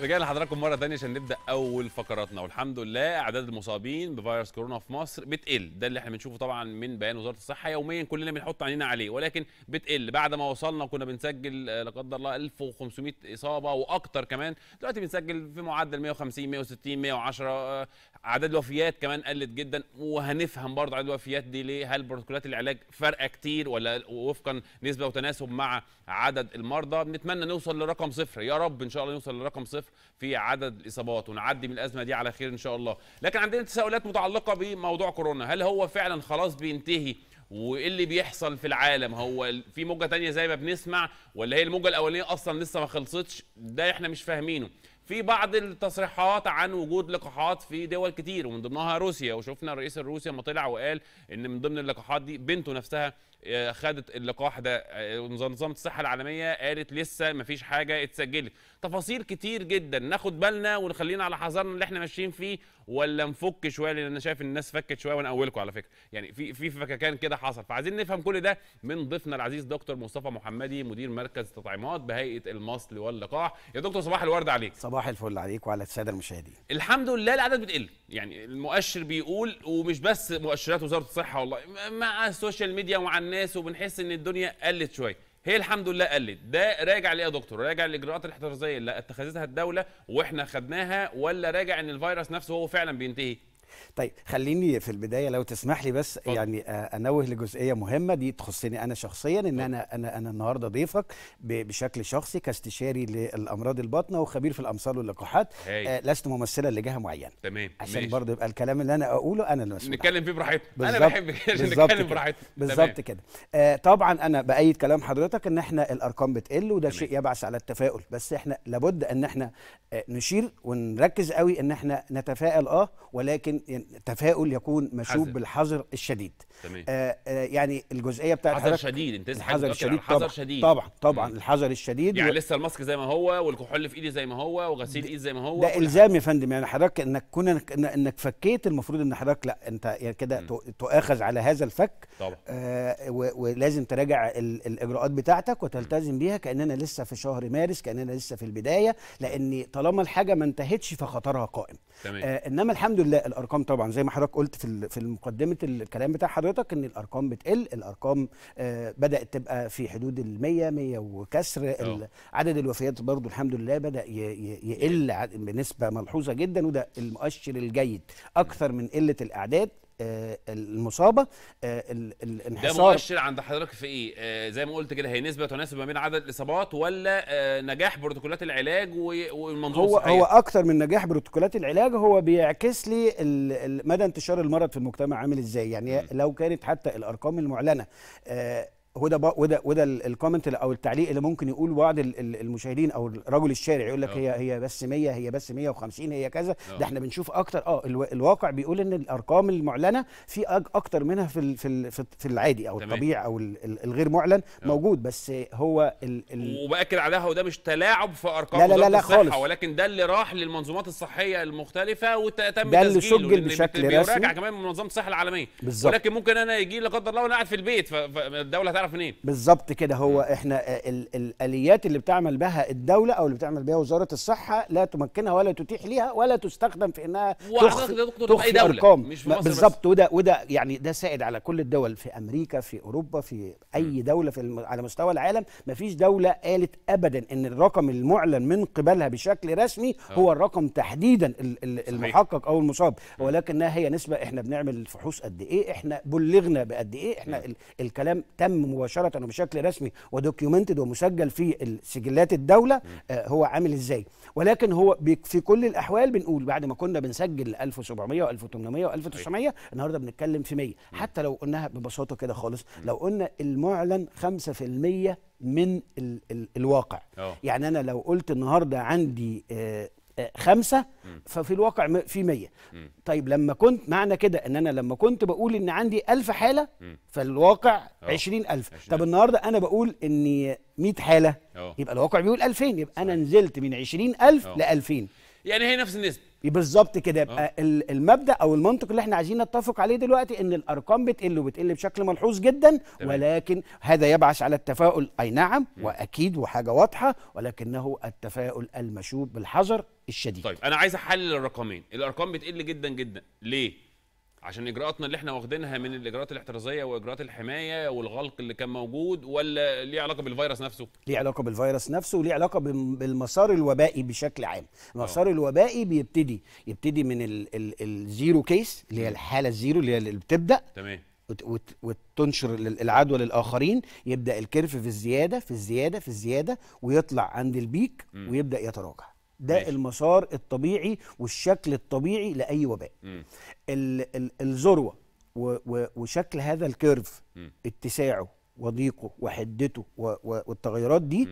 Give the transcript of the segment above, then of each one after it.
رجعنا لحضراتكم مره ثانيه عشان نبدا اول فقراتنا والحمد لله اعداد المصابين بفيروس كورونا في مصر بتقل ده اللي احنا بنشوفه طبعا من بيان وزاره الصحه يوميا كلنا بنحط عينينا عليه ولكن بتقل بعد ما وصلنا كنا بنسجل آه، لا قدر الله 1500 اصابه واكثر كمان دلوقتي بنسجل في معدل 150 160 110 اعداد الوفيات كمان قلت جدا وهنفهم برضه عدد الوفيات دي ليه هل بروتوكولات العلاج فارقه كتير ولا وفقا نسبه وتناسب مع عدد المرضى بنتمنى نوصل لرقم صفر يا رب ان شاء الله نوصل لرقم صفر صفر في عدد الاصابات ونعدي من الازمه دي على خير ان شاء الله لكن عندنا تساؤلات متعلقه بموضوع كورونا هل هو فعلا خلاص بينتهي وايه اللي بيحصل في العالم هو في موجه تانية زي ما بنسمع ولا هي الموجه الاولانيه اصلا لسه ما خلصتش ده احنا مش فاهمينه في بعض التصريحات عن وجود لقاحات في دول كتير ومن ضمنها روسيا وشفنا الرئيس الروسي لما طلع وقال ان من ضمن اللقاحات دي بنته نفسها خدت اللقاح ده منظمه الصحه العالميه قالت لسه ما فيش حاجه اتسجلت تفاصيل كتير جدا ناخد بالنا ونخلينا على حذرنا اللي احنا ماشيين فيه ولا نفك شويه لان انا شايف الناس فكت شويه وانا اولكم على فكره يعني في في فككان كده حصل فعايزين نفهم كل ده من ضيفنا العزيز دكتور مصطفى محمدي مدير مركز التطعيمات بهيئه المصل واللقاح يا دكتور صباح الورد عليك صباح الفل عليك وعلى الساده المشاهدين الحمد لله الاعداد بتقل يعني المؤشر بيقول ومش بس مؤشرات وزاره الصحه والله مع السوشيال ميديا ومع الناس الناس وبنحس ان الدنيا قلت شويه هي الحمد لله قلت ده راجع ليه يا دكتور راجع للاجراءات الاحترازيه اللي اتخذتها الدوله واحنا خدناها ولا راجع ان الفيروس نفسه هو فعلا بينتهي طيب خليني في البدايه لو تسمح لي بس طب. يعني آه، انوه لجزئيه مهمه دي تخصني انا شخصيا ان طيب. انا انا انا النهارده ضيفك بشكل شخصي كاستشاري للامراض الباطنه وخبير في الامصال واللقاحات آه لست ممثلا لجهه معينه تمام عشان ماشي. برضه يبقى الكلام اللي انا اقوله انا اللي مسؤول نتكلم فيه براحتنا انا بحب نتكلم براحتنا بالظبط كده آه طبعا انا بايد كلام حضرتك ان احنا الارقام بتقل وده تمام. شيء يبعث على التفاؤل بس احنا لابد ان احنا آه نشير ونركز قوي ان احنا نتفائل اه ولكن يعني تفاؤل يكون مشوب بالحذر الشديد تمام آه،, آه يعني الجزئيه بتاعت حذر شديد انت الحذر الشديد طبعا حذر شديد طبعا طبعا مم. الحذر الشديد يعني و... لسه الماسك زي ما هو والكحول في ايدي زي ما هو وغسيل ايد زي ما هو ده الزام يا فندم يعني حضرتك انك كون انك فكيت المفروض ان حضرتك لا انت يعني كده تؤاخذ على هذا الفك طبعا آه ولازم تراجع الاجراءات بتاعتك وتلتزم بيها كاننا لسه في شهر مارس كاننا لسه في البدايه لان طالما الحاجه ما انتهتش فخطرها قائم تمام آه انما الحمد لله الارقام طبعا زي ما حضرتك قلت في في مقدمه الكلام بتاع حضرتك حضرتك ان الارقام بتقل الارقام آه، بدات تبقى في حدود ال 100 100 وكسر اه. عدد الوفيات برضو الحمد لله بدا يقل بنسبه ملحوظه جدا وده المؤشر الجيد اكثر من قله الاعداد آه، المصابه آه، الانحصار ده مؤشر عند حضرتك في ايه آه، زي ما قلت كده هي نسبه تناسب ما بين عدد الاصابات ولا نجاح بروتوكولات العلاج والمنظومه هو الصحيه هو اكثر من نجاح بروتوكولات العلاج هو بيعكس لي مدى انتشار المرض في المجتمع عامل ازاي يعني م. لو كانت حتى الارقام المعلنه وده بق... وده وده الكومنت او التعليق اللي ممكن يقول بعض المشاهدين او رجل الشارع يقول لك آه. هي هي بس 100 هي بس 150 هي كذا أوه. ده احنا بنشوف اكتر اه الواقع بيقول ان الارقام المعلنه في اكتر منها في في في العادي او الطبيعي او الغير معلن أوه. موجود بس هو ال... ال... وباكد عليها وده مش تلاعب في ارقام لا لا لا, لا خالص ولكن ده اللي راح للمنظومات الصحيه المختلفه وتم ده اللي سجل بشكل رسمي كمان من منظمه الصحه العالميه بالظبط ولكن ممكن انا يجي لا قدر الله وانا قاعد في البيت فالدوله يعرف منين بالظبط كده هو احنا ال الاليات اللي بتعمل بها الدوله او اللي بتعمل بها وزاره الصحه لا تمكنها ولا تتيح ليها ولا تستخدم في انها تخفي, تخفي دولة. ارقام بالظبط وده وده يعني ده سائد على كل الدول في امريكا في اوروبا في اي دوله في على مستوى العالم ما فيش دوله قالت ابدا ان الرقم المعلن من قبلها بشكل رسمي آه. هو الرقم تحديدا المحقق او المصاب ولكنها هي نسبه احنا بنعمل فحوص قد ايه احنا بلغنا بقد ايه احنا الكلام تم مباشره وبشكل رسمي ودوكيومنتد ومسجل في سجلات الدوله آه، هو عامل ازاي ولكن هو في كل الاحوال بنقول بعد ما كنا بنسجل 1700 و1800 و1900 النهارده بنتكلم في 100 حتى لو قلناها ببساطه كده خالص لو قلنا المعلن 5% من الواقع أوه. يعني انا لو قلت النهارده عندي آه، خمسة ففي الواقع في مية طيب لما كنت معنى كده ان انا لما كنت بقول ان عندي ألف حالة فالواقع عشرين ألف طب النهاردة انا بقول اني مية حالة يبقى الواقع بيقول ألفين يبقى انا نزلت من عشرين ألف لألفين يعني هي نفس النسبة بالظبط كده يبقى آه. المبدا او المنطق اللي احنا عايزين نتفق عليه دلوقتي ان الارقام بتقل وبتقل بشكل ملحوظ جدا تمام. ولكن هذا يبعث على التفاؤل اي نعم م. واكيد وحاجه واضحه ولكنه التفاؤل المشوب بالحذر الشديد طيب انا عايز احلل الرقمين الارقام بتقل جدا جدا ليه عشان اجراءاتنا اللي احنا واخدينها من الاجراءات الاحترازيه واجراءات الحمايه والغلق اللي كان موجود ولا ليه علاقه بالفيروس نفسه؟ ليه علاقه بالفيروس نفسه وليه علاقه بالمسار الوبائي بشكل عام، المسار أوه. الوبائي بيبتدي يبتدي من الزيرو كيس اللي هي الحاله الزيرو اللي هي اللي بتبدا تمام وتنشر العدوى للاخرين يبدا الكيرف في الزياده في الزياده في الزياده ويطلع عند البيك م. ويبدا يتراجع ده ماشي. المسار الطبيعي والشكل الطبيعي لاي وباء الذروه وشكل هذا الكيرف اتساعه وضيقه وحدته والتغيرات دي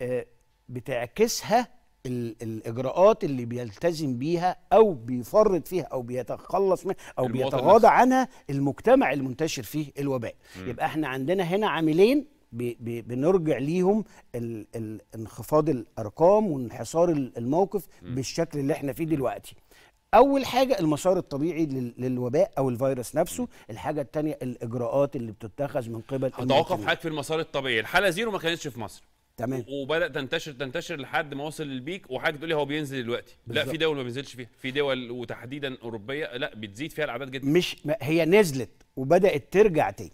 آه، بتعكسها الاجراءات اللي بيلتزم بيها او بيفرط فيها او بيتخلص منها او بيتغاضى عنها المجتمع المنتشر فيه الوباء مم. يبقى احنا عندنا هنا عاملين بنرجع ليهم انخفاض الارقام وانحصار الموقف بالشكل اللي احنا فيه دلوقتي اول حاجه المسار الطبيعي للوباء او الفيروس نفسه الحاجه الثانيه الاجراءات اللي بتتخذ من قبل هتوقف حاجه في المسار الطبيعي الحاله زيرو ما كانتش في مصر تمام وبدا تنتشر تنتشر لحد ما وصل للبيك وحاجه تقول لي هو بينزل دلوقتي لا في دول ما بينزلش فيها في دول وتحديدا اوروبيه لا بتزيد فيها الاعداد جدا مش هي نزلت وبدات ترجع تاني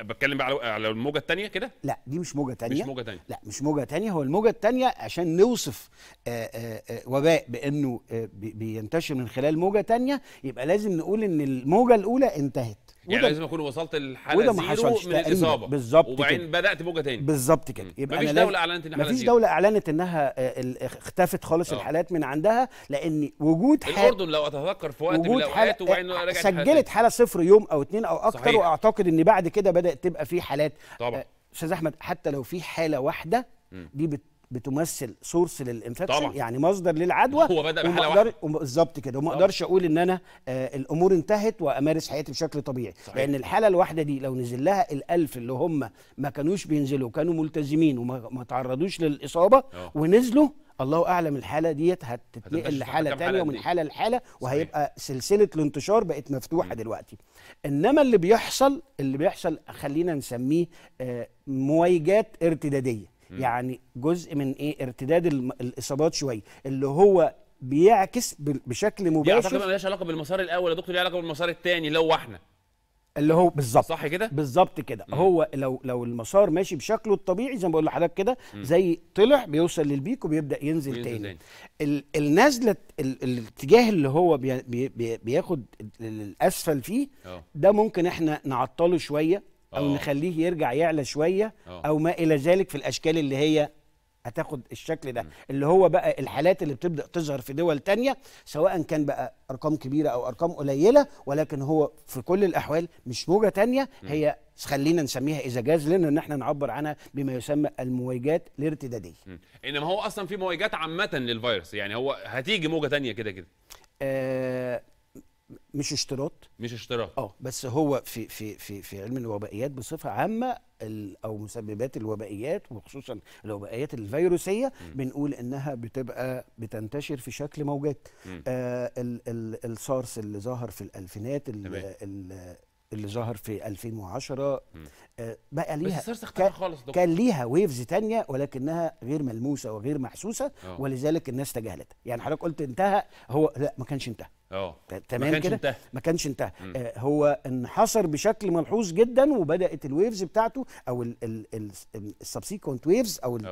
بتكلم بقى على الموجه الثانيه كده لا دي مش موجه ثانيه مش موجه ثانيه لا مش موجه ثانيه هو الموجه الثانيه عشان نوصف آآ آه، آآ آه، آه، وباء بانه بينتشر من خلال موجه ثانيه يبقى لازم نقول ان الموجه الاولى انتهت يعني لازم اكون وصلت للحاله وده ما حصلش من الاصابه بالظبط وبعدين بدات موجه تاني بالظبط كده يبقى مفيش دوله اعلنت ان مفيش دوله اعلنت انها آه، اختفت خالص أوه. الحالات من عندها لان وجود حاله الاردن لو اتذكر في وقت من الاوقات وبعدين آه، رجعت سجلت حالة, حاله صفر يوم او اتنين او اكتر صحيح. واعتقد ان بعد كده بدات تبقى في حالات آه، طبعا استاذ احمد حتى لو في حاله واحده دي بت بتمثل سورس للانفكشن يعني مصدر للعدوى هو بدا بحاله واحده بالظبط كده وما اقدرش اقول ان انا آه الامور انتهت وامارس حياتي بشكل طبيعي صحيح. لان الحاله الواحده دي لو نزل لها الالف اللي هم ما كانوش بينزلوا كانوا ملتزمين وما تعرضوش للاصابه أوه. ونزلوا الله اعلم الحاله ديت هتتنقل لحاله ثانيه ومن حاله لحاله وهيبقى سلسله الانتشار بقت مفتوحه م. دلوقتي انما اللي بيحصل اللي بيحصل خلينا نسميه آه، مويجات ارتداديه يعني جزء من ايه ارتداد الاصابات شويه اللي هو بيعكس بشكل مباشر اعتقد مالهاش علاقه بالمسار الاول يا دكتور ليه علاقه بالمسار الثاني لو احنا اللي هو بالظبط صح كده بالظبط كده هو لو لو المسار ماشي بشكله الطبيعي زي ما بقول لحضرتك كده زي طلع بيوصل للبيك وبيبدا ينزل, ينزل تاني, ال النازله ال الاتجاه اللي هو بي بي بياخد الاسفل فيه أوه. ده ممكن احنا نعطله شويه او آه. نخليه يرجع يعلى شويه آه. او ما الى ذلك في الاشكال اللي هي هتاخد الشكل ده اللي هو بقى الحالات اللي بتبدا تظهر في دول تانية سواء كان بقى ارقام كبيره او ارقام قليله ولكن هو في كل الاحوال مش موجه تانية هي خلينا نسميها اذا جاز لنا ان احنا نعبر عنها بما يسمى المويجات الارتداديه انما هو اصلا في موجات عامه للفيروس يعني هو هتيجي موجه تانية كده كده آه مش اشتراط مش اشتراط اه بس هو في في في في علم الوبائيات بصفه عامه او مسببات الوبائيات وخصوصا الوبائيات الفيروسيه بنقول انها بتبقى بتنتشر في شكل موجات آه السارس اللي ظهر في الالفينات اللي ظهر في 2010 آه بقى ليها بس خالص كان ليها ويفز تانية ولكنها غير ملموسه وغير محسوسه أوه. ولذلك الناس تجاهلتها يعني حضرتك قلت انتهى هو لا ما كانش انتهى اه تمام كده ما كانش انتهى آه، هو انحصر بشكل ملحوظ جدا وبدات الويفز بتاعته او السبسيكونت ويفز او ال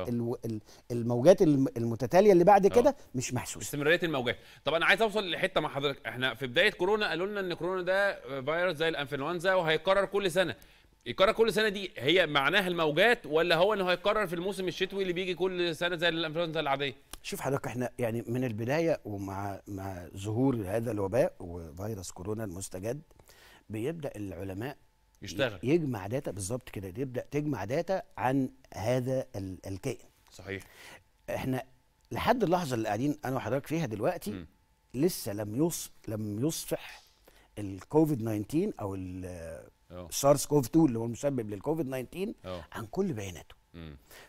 ال آه. الموجات المتتاليه اللي بعد آه. كده مش محسوسه استمراريه الموجات طب انا عايز اوصل لحته مع حضرتك احنا في بدايه كورونا قالوا لنا ان كورونا ده فيروس زي الانفلونزا وهيكرر كل سنه يتكرر كل سنه دي هي معناها الموجات ولا هو انه هيتكرر في الموسم الشتوي اللي بيجي كل سنه زي الانفلونزا العاديه شوف حضرتك احنا يعني من البدايه ومع مع ظهور هذا الوباء وفيروس كورونا المستجد بيبدا العلماء يشتغل يجمع داتا بالظبط كده يبدا تجمع داتا عن هذا الكائن صحيح احنا لحد اللحظه اللي قاعدين انا وحضرتك فيها دلوقتي م. لسه لم يص لم يصفح الكوفيد 19 او آه. سارس كوف 2 اللي هو المسبب للكوفيد 19 آه. عن كل بياناته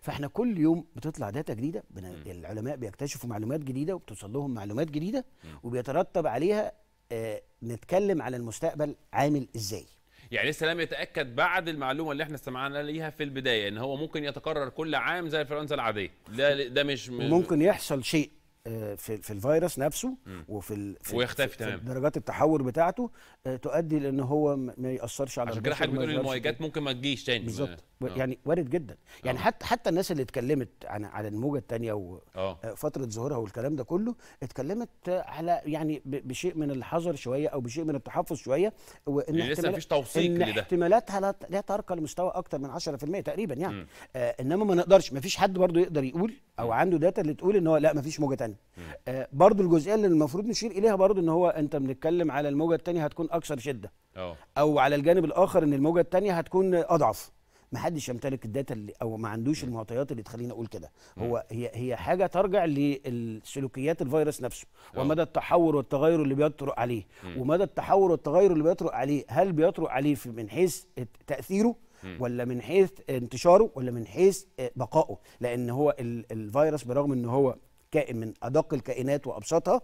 فاحنا كل يوم بتطلع داتا جديده بنا العلماء بيكتشفوا معلومات جديده وبتوصل لهم معلومات جديده وبيترتب عليها آه نتكلم على المستقبل عامل ازاي يعني لسه لم يتاكد بعد المعلومه اللي احنا استمعنا ليها في البدايه ان هو ممكن يتكرر كل عام زي الانفلونزا العاديه ده ده مش م... ممكن يحصل شيء آه، في في الفيروس نفسه مم. وفي في ويختفي تمام درجات التحور بتاعته آه، تؤدي لان هو ما ياثرش على عشان كده حضرتك بتقول المواجهات ممكن ما تجيش تاني بالظبط آه. يعني وارد جدا يعني أوه. حتى حتى الناس اللي اتكلمت عن على الموجه الثانيه وفتره ظهورها والكلام ده كله اتكلمت على يعني بشيء من الحذر شويه او بشيء من التحفظ شويه وان يعني لسه فيش توثيق لده احتمالاتها لا ترقى لمستوى اكتر من 10% تقريبا يعني آه انما ما نقدرش ما فيش حد برضه يقدر يقول او عنده داتا اللي تقول ان هو لا ما فيش موجه ثانيه اقل آه برضو الجزئيه اللي المفروض نشير اليها برضو ان هو انت بنتكلم على الموجه الثانيه هتكون اكثر شده او أه. او على الجانب الاخر ان الموجه الثانيه هتكون اضعف ما حدش يمتلك الداتا اللي او ما عندوش المعطيات اللي تخليني اقول كده هو هي هي حاجه ترجع للسلوكيات الفيروس نفسه أه. ومدى التحور والتغير اللي بيطرق عليه ومدى التحور والتغير اللي بيطرق عليه هل بيطرق عليه من حيث تاثيره ولا من حيث انتشاره ولا من حيث آه، بقائه لان هو الفيروس برغم ان هو كائن من ادق الكائنات وابسطها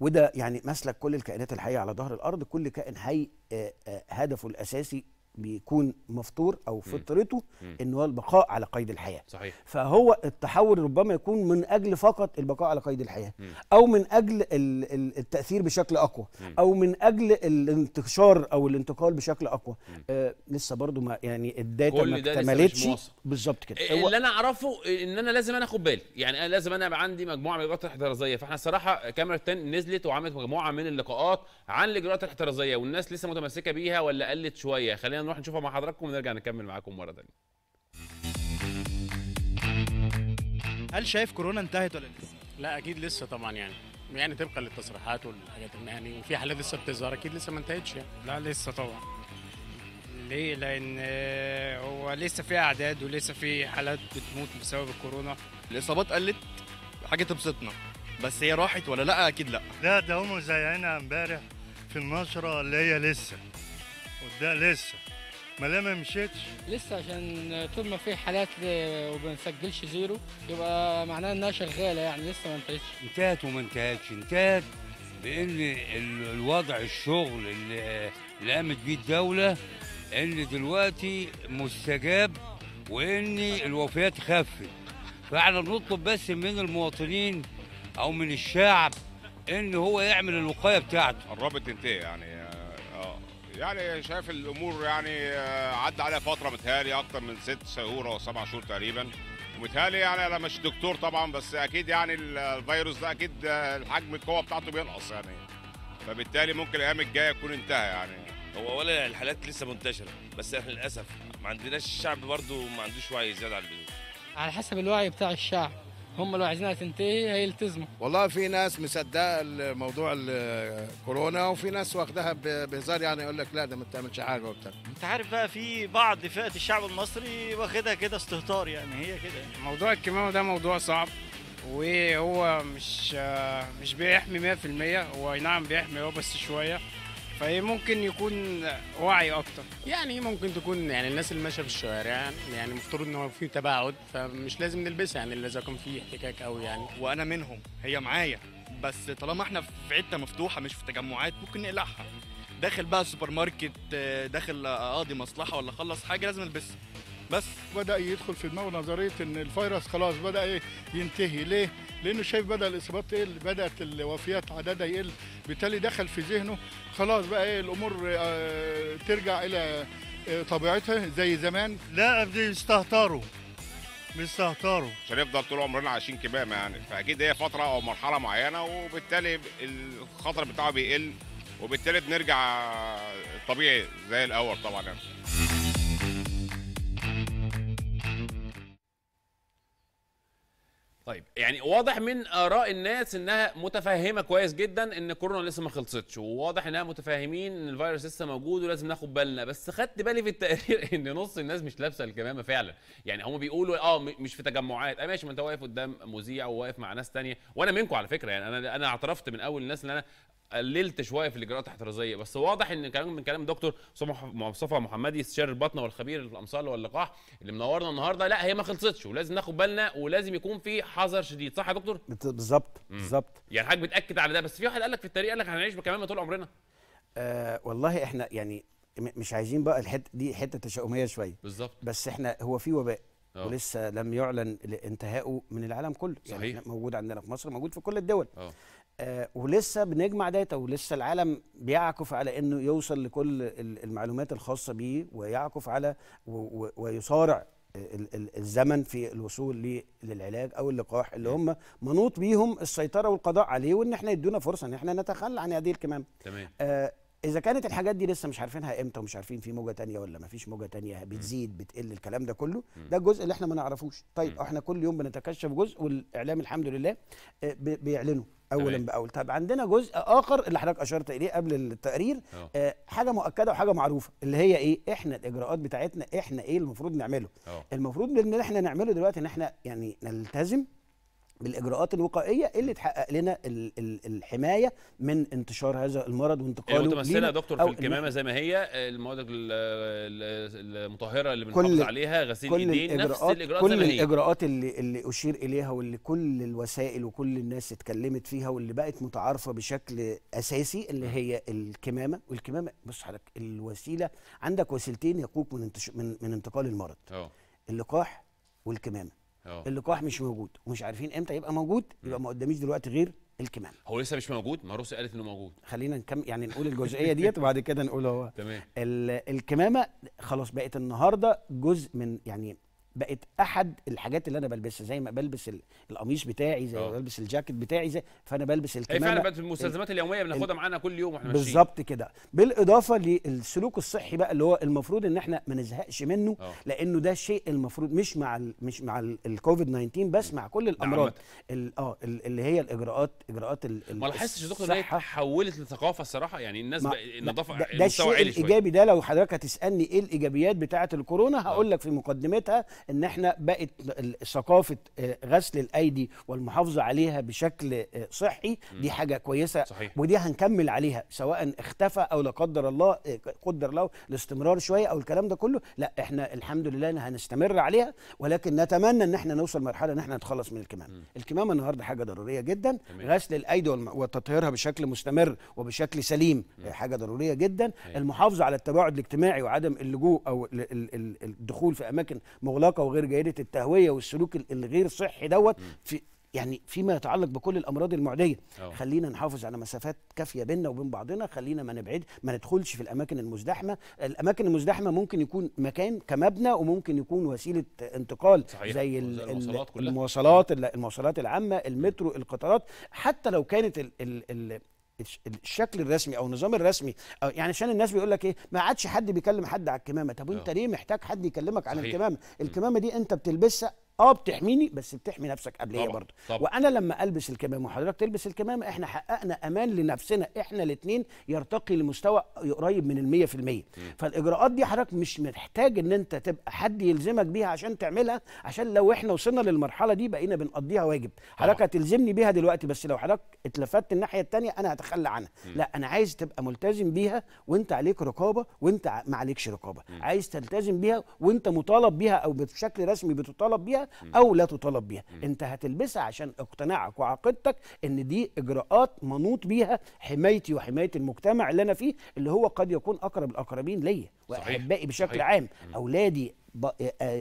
وده يعني مسلك كل الكائنات الحيه على ظهر الارض كل كائن حي آه، آه، هدفه الاساسي بيكون مفطور او فطرته ان هو البقاء على قيد الحياه صحيح. فهو التحول ربما يكون من اجل فقط البقاء على قيد الحياه م. او من اجل التاثير بشكل اقوى م. او من اجل الانتشار او الانتقال بشكل اقوى آه لسه برضو ما يعني الداتا ما اكتملتش بالظبط كده إيه، اللي انا اعرفه ان انا لازم انا اخد بالي يعني انا لازم انا يبقى عندي مجموعه من الاجراءات الاحترازيه فاحنا الصراحه كاميرا 10 نزلت وعملت مجموعه من اللقاءات عن الاجراءات الاحترازيه والناس لسه متمسكه بيها ولا قلت شويه خلينا خلينا نروح نشوفها مع حضراتكم ونرجع نكمل معاكم مره ثانيه هل شايف كورونا انتهت ولا لسه؟ لا اكيد لسه طبعا يعني يعني طبقا للتصريحات والحاجات يعني وفي حالات لسه بتظهر اكيد لسه ما انتهتش يعني لا لسه طبعا ليه؟ لأن هو لسه في أعداد ولسه في حالات بتموت بسبب الكورونا الإصابات قلت حاجة تبسطنا بس هي راحت ولا لأ أكيد لأ لا ده هم هنا امبارح في النشرة اللي هي لسه وده لسه ما لا ما مشيتش لسه عشان طول ما في حالات وما بنسجلش زيرو يبقى معناه انها شغاله يعني لسه ما انتهتش انتهت وما انتهتش انتهت بان الوضع الشغل اللي, قامت بيه الدوله ان دلوقتي مستجاب وان الوفيات خفت فاحنا بنطلب بس من المواطنين او من الشعب ان هو يعمل الوقايه بتاعته قربت تنتهي يعني يعني شايف الامور يعني آه، عدى عليها فتره متهيألي اكتر من ست شهور او سبع شهور تقريبا ومتهيألي يعني انا مش دكتور طبعا بس اكيد يعني الفيروس ده اكيد آه، الحجم القوه بتاعته بينقص يعني فبالتالي ممكن الايام الجايه يكون انتهى يعني هو ولا الحالات لسه منتشره بس احنا للاسف ما عندناش الشعب برضه ما عندوش وعي زياده عن اللزوم على حسب الوعي بتاع الشعب هم لو عايزينها تنتهي هيلتزموا والله في ناس مصدقه الموضوع الكورونا وفي ناس واخدها بهزار يعني يقول لك لا ده ما بتعملش حاجه وبتاع انت عارف بقى في بعض فئه الشعب المصري واخدها كده استهتار يعني هي كده موضوع الكمامه ده موضوع صعب وهو مش مش بيحمي 100% هو نعم بيحمي هو بس شويه فهي ممكن يكون وعي اكتر يعني ممكن تكون يعني الناس اللي ماشيه في الشوارع يعني مفترض ان هو في تباعد فمش لازم نلبسها يعني اذا كان في احتكاك قوي يعني وانا منهم هي معايا بس طالما احنا في حته مفتوحه مش في تجمعات ممكن نقلعها داخل بقى السوبر ماركت داخل اقاضي مصلحه ولا اخلص حاجه لازم البسها بس بدا يدخل في دماغه نظريه ان الفيروس خلاص بدا ايه ينتهي ليه لانه شايف بدا الاصابات تقل بدات الوفيات عددها يقل بالتالي دخل في ذهنه خلاص بقى ايه الامور آه ترجع الى آه، طبيعتها زي زمان لا بيستهتروا بيستهتروا عشان يفضل طول عمرنا عايشين كمامه يعني فاكيد هي فتره او مرحله معينه وبالتالي الخطر بتاعه بيقل وبالتالي بنرجع طبيعي زي الاول طبعا يعني. طيب يعني واضح من اراء الناس انها متفهمه كويس جدا ان كورونا لسه ما خلصتش وواضح انها متفاهمين ان الفيروس لسه موجود ولازم ناخد بالنا بس خدت بالي في التقرير ان نص الناس مش لابسه الكمامه فعلا يعني هم بيقولوا اه مش في تجمعات اه ماشي ما انت واقف قدام مذيع وواقف مع ناس تانية وانا منكم على فكره يعني انا انا اعترفت من اول الناس ان انا قللت شويه في الاجراءات الاحترازيه بس واضح ان كلام من كلام دكتور مصطفى محمدي استشاري البطنه والخبير الامصال واللقاح اللي منورنا النهارده لا هي ما خلصتش ولازم ناخد بالنا ولازم يكون في حذر شديد صح يا دكتور بالظبط بالظبط يعني حضرتك بتاكد على ده بس في واحد قال لك في التاريخ قال لك هنعيش بكمامه طول عمرنا آه والله احنا يعني مش عايزين بقى الحته دي حته تشاؤميه شويه بالظبط بس احنا هو في وباء أوه. ولسه لم يعلن انتهائه من العالم كله يعني صحيح. يعني موجود عندنا في مصر موجود في كل الدول أوه. آه، ولسه بنجمع داتا ولسه العالم بيعكف على انه يوصل لكل المعلومات الخاصه بيه ويعكف على ويصارع الزمن في الوصول للعلاج او اللقاح اللي هم منوط بيهم السيطره والقضاء عليه وان احنا يدونا فرصه ان احنا نتخلى عن هذه الكمامه. تمام. آه اذا كانت الحاجات دي لسه مش عارفينها امتى ومش عارفين في موجه تانية ولا ما فيش موجه تانية بتزيد بتقل الكلام ده كله ده الجزء اللي احنا ما نعرفوش طيب احنا كل يوم بنتكشف جزء والاعلام الحمد لله آه، بيعلنه اولا باول طب عندنا جزء اخر اللي حضرتك اشرت اليه قبل التقرير اه. آه، حاجه مؤكده وحاجه معروفه اللي هي ايه احنا الاجراءات بتاعتنا احنا ايه المفروض نعمله المفروض ان احنا نعمله دلوقتي ان احنا يعني نلتزم بالاجراءات الوقائيه اللي تحقق لنا الحمايه من انتشار هذا المرض وانتقاله هي يعني متمثله يا دكتور في الكمامه زي ما هي المواد المطهره اللي بنحافظ عليها غسيل كل ايدين نفس الاجراءات كل الاجراءات اللي اللي اشير اليها واللي كل الوسائل وكل الناس اتكلمت فيها واللي بقت متعارفه بشكل اساسي اللي هي الكمامه والكمامه بص حضرتك الوسيله عندك وسيلتين يقوك من من من انتقال المرض أوه. اللقاح والكمامه أوه. اللقاح مش موجود ومش عارفين امتى يبقى موجود يبقى ما قداميش دلوقتي غير الكمام هو لسه مش موجود ما روسيا قالت انه موجود خلينا نكم يعني نقول الجزئيه ديت وبعد كده نقول هو تمام الكمامه خلاص بقت النهارده جزء من يعني بقت احد الحاجات اللي انا بلبسها زي ما بلبس القميص بتاعي زي ما آه. بلبس الجاكيت بتاعي زي فانا بلبس الكمامه هي فعلا بقت المستلزمات اليوميه بناخدها معانا كل يوم واحنا ماشيين بالظبط كده بالاضافه للسلوك الصحي بقى اللي هو المفروض ان احنا ما نزهقش منه أوه. لانه ده شيء المفروض مش مع الـ مش مع الكوفيد 19 بس مع كل نعم، الامراض اه اللي هي الاجراءات اجراءات ال ما لاحظتش يا دكتور حولت لثقافه الصراحه يعني الناس النظافه ده, ده الشيء الايجابي ده لو حضرتك هتسالني ايه الايجابيات بتاعه الكورونا هقول آه. لك في مقدمتها ان احنا بقت ثقافه آه، غسل الايدي والمحافظه عليها بشكل آه، صحي دي حاجه كويسه صحيح. ودي هنكمل عليها سواء اختفى او لا قدر الله آه، قدر له الاستمرار شويه او الكلام ده كله لا احنا الحمد لله هنستمر عليها ولكن نتمنى ان احنا نوصل مرحله ان احنا نتخلص من الكمامه الكمامه النهارده حاجه ضروريه جدا تمام. غسل الايدي وتطهيرها بشكل مستمر وبشكل سليم مم. حاجه ضروريه جدا هي. المحافظه على التباعد الاجتماعي وعدم اللجوء او الدخول في اماكن مغلقه الطلاقه وغير جيده التهويه والسلوك الغير صحي دوت في يعني فيما يتعلق بكل الامراض المعديه أوه. خلينا نحافظ على مسافات كافيه بيننا وبين بعضنا خلينا ما نبعد ما ندخلش في الاماكن المزدحمه الاماكن المزدحمه ممكن يكون مكان كمبنى وممكن يكون وسيله انتقال صحيح. زي المواصلات المواصلات, المواصلات العامه المترو القطارات حتى لو كانت الشكل الرسمي او النظام الرسمي أو يعني عشان الناس بيقول لك ايه ما عادش حد بيكلم حد على الكمامه طب آه. وانت ليه محتاج حد يكلمك عن الكمامه الكمامه دي انت بتلبسها اه بتحميني بس بتحمي نفسك هي برضه وانا لما البس الكمامه وحضرتك تلبس الكمامه احنا حققنا امان لنفسنا احنا الاثنين يرتقي لمستوى قريب من ال 100% فالاجراءات دي حضرتك مش محتاج ان انت تبقى حد يلزمك بيها عشان تعملها عشان لو احنا وصلنا للمرحله دي بقينا بنقضيها واجب حضرتك هتلزمني بيها دلوقتي بس لو حضرتك اتلفت الناحيه الثانيه انا هتخلى عنها م. لا انا عايز تبقى ملتزم بيها وانت عليك رقابه وانت ما عليكش رقابه م. عايز تلتزم بيها وانت مطالب بيها او بشكل رسمي بتطالب بيها او لا تطالب بيها انت هتلبسها عشان اقتناعك وعقيدتك ان دي اجراءات منوط بيها حمايتي وحمايه المجتمع اللي انا فيه اللي هو قد يكون اقرب الاقربين ليا واحبائي بشكل صحيح. عام اولادي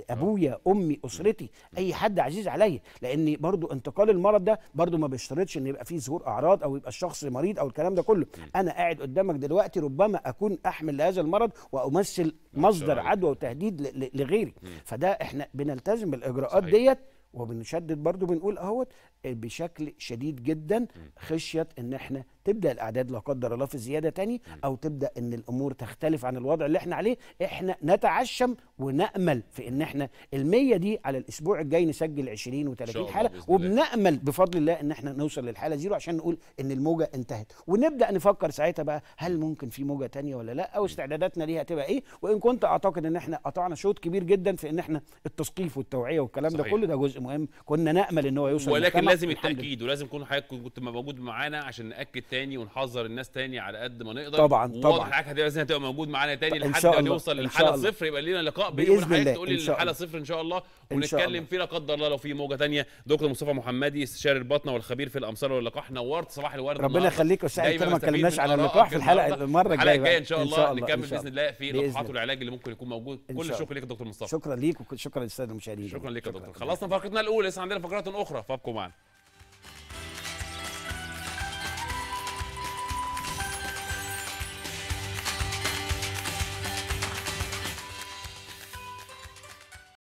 ابويا امي اسرتي اي حد عزيز عليا لان برضو انتقال المرض ده برضو ما بيشترطش ان يبقى فيه ظهور اعراض او يبقى الشخص مريض او الكلام ده كله انا قاعد قدامك دلوقتي ربما اكون احمل لهذا المرض وامثل مصدر عدوى وتهديد لغيري فده احنا بنلتزم بالاجراءات ديت وبنشدد برضو بنقول اهوت بشكل شديد جدا خشيه ان احنا تبدا الاعداد لا قدر الله في زياده تاني او تبدا ان الامور تختلف عن الوضع اللي احنا عليه احنا نتعشم ونامل في ان احنا ال100 دي على الاسبوع الجاي نسجل 20 و30 حاله وبنامل بفضل الله ان احنا نوصل للحاله زيرو عشان نقول ان الموجه انتهت ونبدا نفكر ساعتها بقى هل ممكن في موجه تانية ولا لا او استعداداتنا ليها تبقى ايه وان كنت اعتقد ان احنا قطعنا شوط كبير جدا في ان احنا التثقيف والتوعيه والكلام صحيح. ده كله ده جزء مهم كنا نامل ان هو يوصل ولكن لازم التاكيد ولازم كل حضرتك كنت موجود معانا عشان ناكد تاني ونحذر الناس تاني على قد ما نقدر طبعا طبعا واضح حضرتك لازم هتبقى موجود معانا تاني لحد ما نوصل للحاله صفر يبقى لينا لقاء باذن الله تقول لي الحاله صفر ان شاء الله ونتكلم فيه لا قدر الله لو في موجه تانيه دكتور مصطفى محمدي استشاري الباطنه والخبير في الامصار واللقاح نورت صباح الورد ربنا يخليك وسعيد كده ما اتكلمناش على اللقاح في الحلقه المره الجايه الجايه ان شاء الله نكمل باذن الله في لقاحات والعلاج اللي ممكن يكون موجود كل الشكر ليك يا دكتور مصطفى شكرا ليك وشكرا للساده المشاهدين شكرا ليك يا دكتور خلصنا فقرتنا الاولى لسه عندنا فقرات اخرى فابقوا معنا